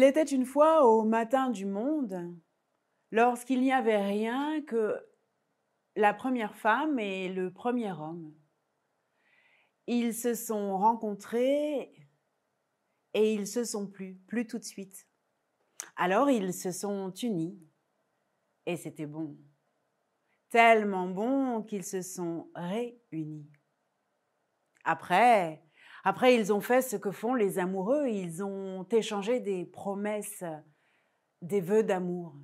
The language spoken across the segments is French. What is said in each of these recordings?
Il était une fois au matin du monde, lorsqu'il n'y avait rien que la première femme et le premier homme. Ils se sont rencontrés et ils se sont plus, plus tout de suite. Alors ils se sont unis et c'était bon, tellement bon qu'ils se sont réunis. Après, après, ils ont fait ce que font les amoureux, ils ont échangé des promesses, des vœux d'amour.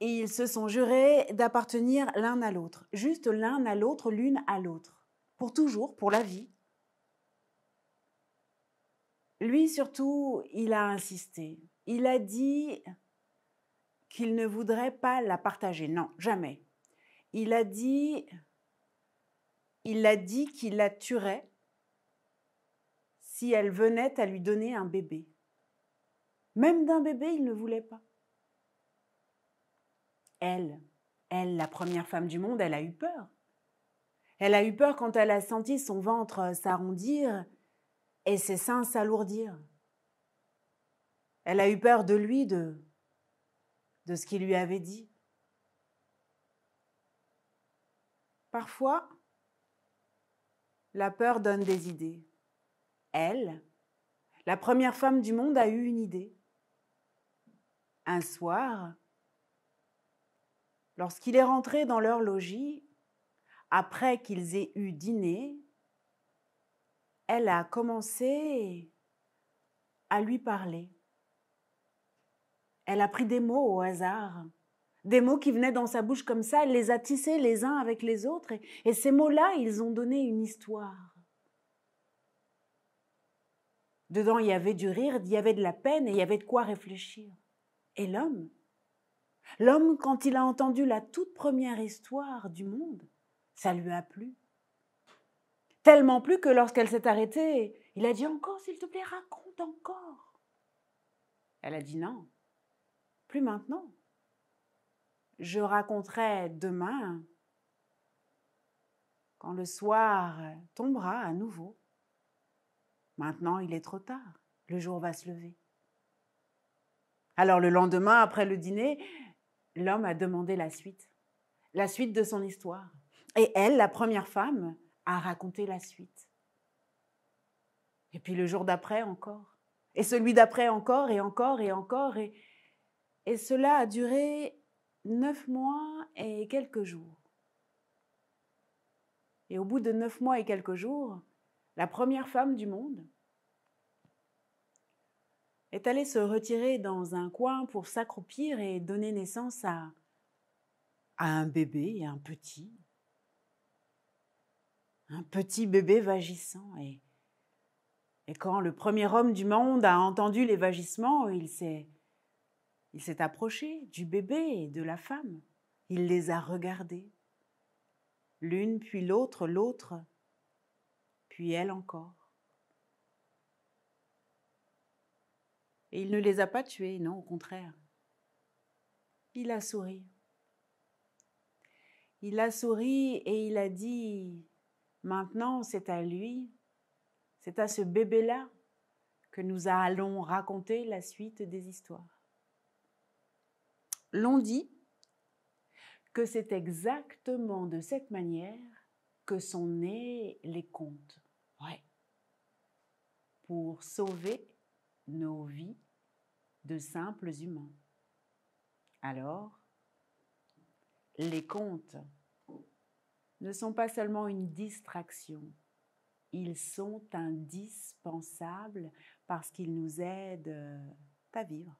Et ils se sont jurés d'appartenir l'un à l'autre, juste l'un à l'autre, l'une à l'autre, pour toujours, pour la vie. Lui surtout, il a insisté. Il a dit qu'il ne voudrait pas la partager. Non, jamais. Il a dit il a dit qu'il la tuerait si elle venait à lui donner un bébé. Même d'un bébé, il ne voulait pas. Elle, elle, la première femme du monde, elle a eu peur. Elle a eu peur quand elle a senti son ventre s'arrondir et ses seins s'alourdir. Elle a eu peur de lui, de, de ce qu'il lui avait dit. Parfois, la peur donne des idées elle, la première femme du monde, a eu une idée. Un soir, lorsqu'il est rentré dans leur logis, après qu'ils aient eu dîné, elle a commencé à lui parler. Elle a pris des mots au hasard, des mots qui venaient dans sa bouche comme ça, elle les a tissés les uns avec les autres, et ces mots-là, ils ont donné une histoire. Dedans, il y avait du rire, il y avait de la peine et il y avait de quoi réfléchir. Et l'homme L'homme, quand il a entendu la toute première histoire du monde, ça lui a plu. Tellement plus que lorsqu'elle s'est arrêtée, il a dit encore, s'il te plaît, raconte encore. Elle a dit non, plus maintenant. Je raconterai demain, quand le soir tombera à nouveau. Maintenant, il est trop tard. Le jour va se lever. Alors le lendemain, après le dîner, l'homme a demandé la suite, la suite de son histoire. Et elle, la première femme, a raconté la suite. Et puis le jour d'après encore. Et celui d'après encore et encore et encore. Et, et cela a duré neuf mois et quelques jours. Et au bout de neuf mois et quelques jours, la première femme du monde, est allée se retirer dans un coin pour s'accroupir et donner naissance à, un bébé, et un petit, un petit bébé vagissant. Et, quand le premier homme du monde a entendu les vagissements, il s'est, il s'est approché du bébé et de la femme. Il les a regardés, l'une puis l'autre, l'autre, puis elle encore. Et il ne les a pas tués, non, au contraire. Il a souri. Il a souri et il a dit, maintenant c'est à lui, c'est à ce bébé-là que nous allons raconter la suite des histoires. L'on dit que c'est exactement de cette manière que sont nés les contes. Pour sauver nos vies de simples humains. Alors, les contes ne sont pas seulement une distraction, ils sont indispensables parce qu'ils nous aident à vivre.